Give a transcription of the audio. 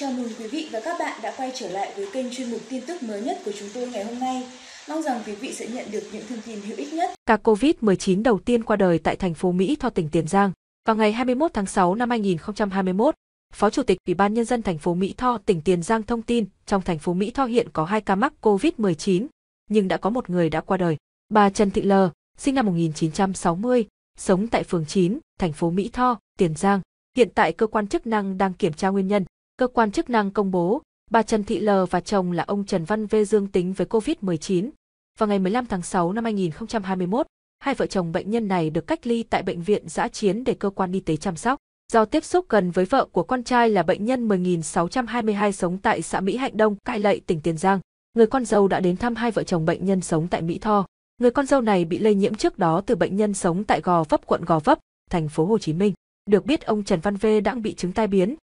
Chào mừng quý vị và các bạn đã quay trở lại với kênh chuyên mục tin tức mới nhất của chúng tôi ngày hôm nay. Mong rằng quý vị sẽ nhận được những thông tin hữu ích nhất. Ca COVID-19 đầu tiên qua đời tại thành phố Mỹ Tho tỉnh Tiền Giang. Vào ngày 21 tháng 6 năm 2021, Phó Chủ tịch Ủy ban Nhân dân thành phố Mỹ Tho tỉnh Tiền Giang thông tin trong thành phố Mỹ Tho hiện có hai ca mắc COVID-19, nhưng đã có một người đã qua đời. Bà Trần Thị L, sinh năm 1960, sống tại phường 9, thành phố Mỹ Tho, Tiền Giang. Hiện tại cơ quan chức năng đang kiểm tra nguyên nhân cơ quan chức năng công bố, bà Trần Thị L và chồng là ông Trần Văn V dương tính với COVID-19. Vào ngày 15 tháng 6 năm 2021, hai vợ chồng bệnh nhân này được cách ly tại bệnh viện giã chiến để cơ quan y tế chăm sóc. Do tiếp xúc gần với vợ của con trai là bệnh nhân 10.622 sống tại xã Mỹ Hạnh Đông, Cai Lậy, tỉnh Tiền Giang, người con dâu đã đến thăm hai vợ chồng bệnh nhân sống tại Mỹ Tho. Người con dâu này bị lây nhiễm trước đó từ bệnh nhân sống tại Gò Vấp, quận Gò Vấp, thành phố Hồ Chí Minh. Được biết ông Trần Văn V đã bị chứng tai biến,